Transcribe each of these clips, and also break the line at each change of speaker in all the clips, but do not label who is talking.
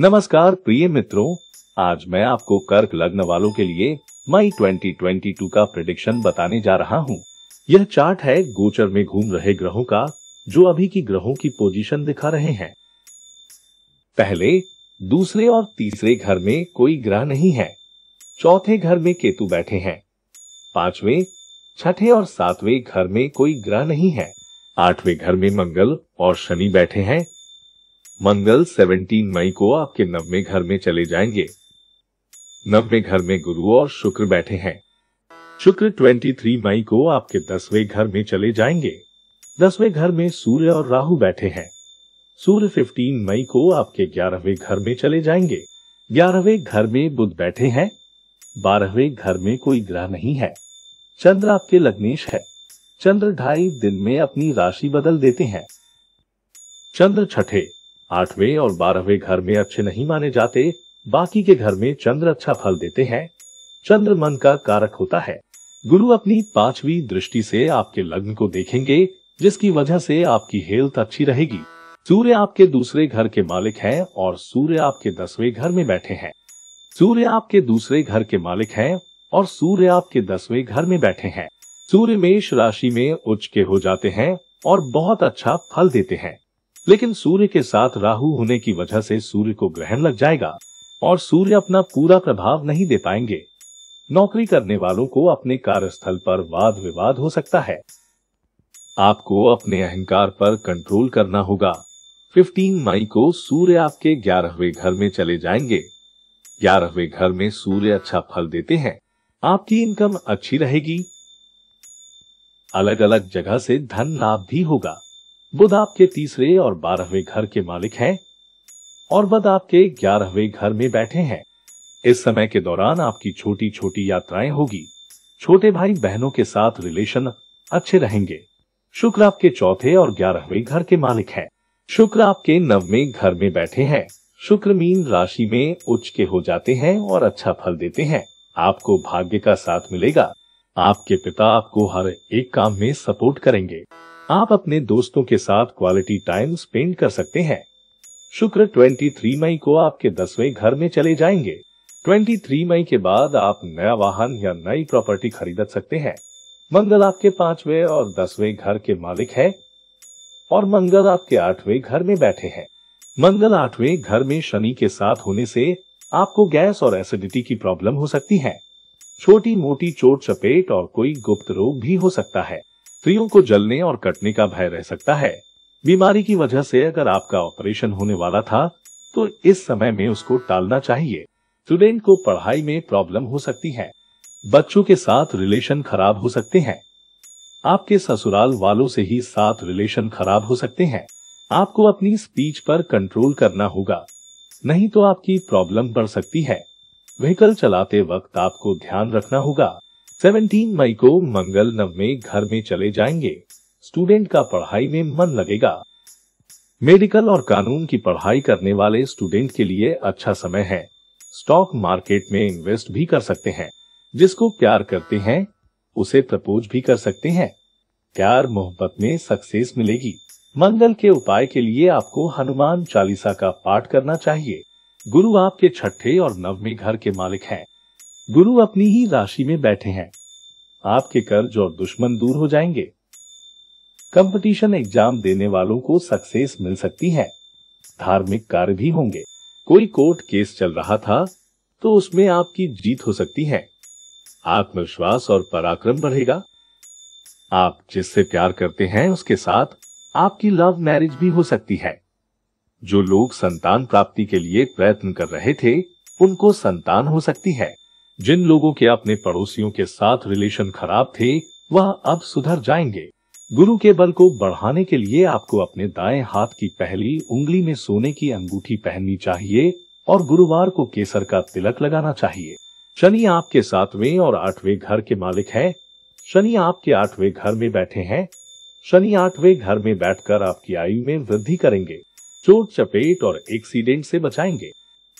नमस्कार प्रिय मित्रों आज मैं आपको कर्क लग्न वालों के लिए मई 2022 का प्रिडिक्शन बताने जा रहा हूँ यह चार्ट है गोचर में घूम रहे ग्रहों का जो अभी की ग्रहों की पोजीशन दिखा रहे हैं पहले दूसरे और तीसरे घर में कोई ग्रह नहीं है चौथे घर में केतु बैठे हैं पांचवें छठे और सातवें घर में कोई ग्रह नहीं है आठवें घर में मंगल और शनि बैठे हैं मंगल 17 मई को आपके नववे घर में चले जाएंगे नवमे घर में गुरु और शुक्र बैठे हैं शुक्र 23 मई को आपके दसवें घर में चले जाएंगे दसवें घर में सूर्य और राहु बैठे हैं सूर्य 15 मई को आपके ग्यारहवें घर में चले जाएंगे ग्यारहवें घर में बुध बैठे हैं बारहवें घर में कोई ग्रह नहीं है चंद्र आपके लग्नेश है चंद्र ढाई दिन में अपनी राशि बदल देते हैं चंद्र छठे आठवें और बारहवें घर में अच्छे नहीं माने जाते बाकी के घर में चंद्र अच्छा फल देते हैं चंद्र मन का कारक होता है गुरु अपनी पांचवी दृष्टि से आपके लग्न को देखेंगे जिसकी वजह से आपकी हेल्थ अच्छी रहेगी सूर्य आपके दूसरे घर के मालिक हैं और सूर्य आपके दसवें घर में बैठे हैं सूर्य आपके दूसरे घर के मालिक हैं और सूर्य आपके दसवें घर में बैठे हैं सूर्य मेष राशि में उच्च के हो जाते हैं और बहुत अच्छा फल देते हैं लेकिन सूर्य के साथ राहु होने की वजह से सूर्य को ग्रहण लग जाएगा और सूर्य अपना पूरा प्रभाव नहीं दे पाएंगे नौकरी करने वालों को अपने कार्यस्थल पर वाद विवाद हो सकता है आपको अपने अहंकार पर कंट्रोल करना होगा 15 मई को सूर्य आपके ग्यारहवें घर में चले जाएंगे ग्यारहवें घर में सूर्य अच्छा फल देते हैं आपकी इनकम अच्छी रहेगी अलग अलग जगह से धन लाभ भी होगा बुध आपके तीसरे और बारहवें घर के मालिक हैं और बुध आपके ग्यारहवें घर में बैठे हैं इस समय के दौरान आपकी छोटी छोटी यात्राएं होगी छोटे भाई बहनों के साथ रिलेशन अच्छे रहेंगे शुक्र आपके चौथे और ग्यारहवें घर के मालिक हैं शुक्र आपके नववे घर में बैठे हैं शुक्र मीन राशि में उच्च के हो जाते हैं और अच्छा फल देते हैं आपको भाग्य का साथ मिलेगा आपके पिता आपको हर एक काम में सपोर्ट करेंगे आप अपने दोस्तों के साथ क्वालिटी टाइम स्पेंड कर सकते हैं शुक्र 23 मई को आपके दसवें घर में चले जाएंगे 23 मई के बाद आप नया वाहन या नई प्रॉपर्टी खरीद सकते हैं मंगल आपके पांचवे और दसवें घर के मालिक है और मंगल आपके आठवें घर में बैठे हैं मंगल आठवें घर में शनि के साथ होने से आपको गैस और एसिडिटी की प्रॉब्लम हो सकती है छोटी मोटी चोट चपेट और कोई गुप्त रोग भी हो सकता है स्त्रियों को जलने और कटने का भय रह सकता है बीमारी की वजह से अगर आपका ऑपरेशन होने वाला था तो इस समय में उसको टालना चाहिए स्टूडेंट को पढ़ाई में प्रॉब्लम हो सकती है बच्चों के साथ रिलेशन खराब हो सकते हैं आपके ससुराल वालों से ही साथ रिलेशन खराब हो सकते हैं आपको अपनी स्पीच पर कंट्रोल करना होगा नहीं तो आपकी प्रॉब्लम बढ़ सकती है व्हीकल चलाते वक्त आपको ध्यान रखना होगा सेवेंटीन मई को मंगल नवमे घर में चले जाएंगे स्टूडेंट का पढ़ाई में मन लगेगा मेडिकल और कानून की पढ़ाई करने वाले स्टूडेंट के लिए अच्छा समय है स्टॉक मार्केट में इन्वेस्ट भी कर सकते हैं जिसको प्यार करते हैं उसे प्रपोज भी कर सकते हैं प्यार मोहब्बत में सक्सेस मिलेगी मंगल के उपाय के लिए आपको हनुमान चालीसा का पाठ करना चाहिए गुरु आपके छठे और नवमे घर के मालिक हैं गुरु अपनी ही राशि में बैठे हैं आपके कर्ज और दुश्मन दूर हो जाएंगे कंपटीशन एग्जाम देने वालों को सक्सेस मिल सकती है धार्मिक कार्य भी होंगे कोई कोर्ट केस चल रहा था तो उसमें आपकी जीत हो सकती है आत्मविश्वास और पराक्रम बढ़ेगा आप जिससे प्यार करते हैं उसके साथ आपकी लव मैरिज भी हो सकती है जो लोग संतान प्राप्ति के लिए प्रयत्न कर रहे थे उनको संतान हो सकती है जिन लोगों के अपने पड़ोसियों के साथ रिलेशन खराब थे वह अब सुधर जाएंगे गुरु के बल को बढ़ाने के लिए आपको अपने दाएं हाथ की पहली उंगली में सोने की अंगूठी पहननी चाहिए और गुरुवार को केसर का तिलक लगाना चाहिए शनि आपके सातवें और आठवें घर के मालिक है शनि आपके आठवें घर में बैठे हैं शनि आठवें घर में बैठकर आपकी आयु में वृद्धि करेंगे चोट चपेट और एक्सीडेंट से बचाएंगे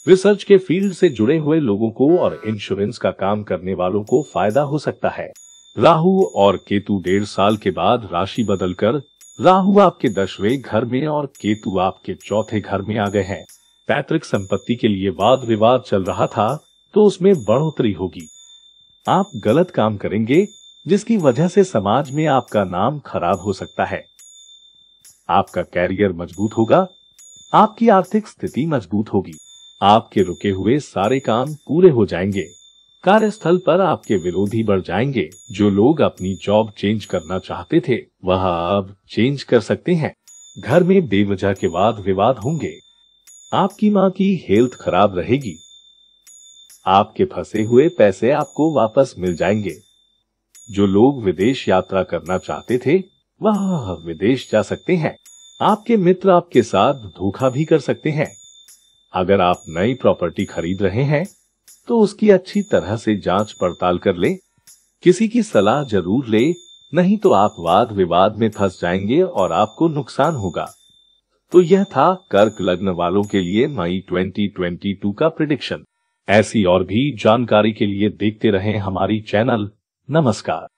रिसर्च के फील्ड से जुड़े हुए लोगों को और इंश्योरेंस का काम करने वालों को फायदा हो सकता है राहु और केतु डेढ़ साल के बाद राशि बदलकर राहु आपके दसवें घर में और केतु आपके चौथे घर में आ गए हैं पैतृक संपत्ति के लिए वाद विवाद चल रहा था तो उसमें बढ़ोतरी होगी आप गलत काम करेंगे जिसकी वजह से समाज में आपका नाम खराब हो सकता है आपका कैरियर मजबूत होगा आपकी आर्थिक स्थिति मजबूत होगी आपके रुके हुए सारे काम पूरे हो जाएंगे कार्यस्थल पर आपके विरोधी बढ़ जाएंगे जो लोग अपनी जॉब चेंज करना चाहते थे वह अब चेंज कर सकते हैं घर में बेवजह के बाद विवाद होंगे आपकी माँ की हेल्थ खराब रहेगी आपके फंसे हुए पैसे आपको वापस मिल जाएंगे जो लोग विदेश यात्रा करना चाहते थे वह विदेश जा सकते हैं आपके मित्र आपके साथ धोखा भी कर सकते हैं अगर आप नई प्रॉपर्टी खरीद रहे हैं तो उसकी अच्छी तरह से जांच पड़ताल कर ले किसी की सलाह जरूर ले नहीं तो आप वाद विवाद में फंस जाएंगे और आपको नुकसान होगा तो यह था कर्क लग्न वालों के लिए मई 2022 का प्रिडिक्शन ऐसी और भी जानकारी के लिए देखते रहें हमारी चैनल नमस्कार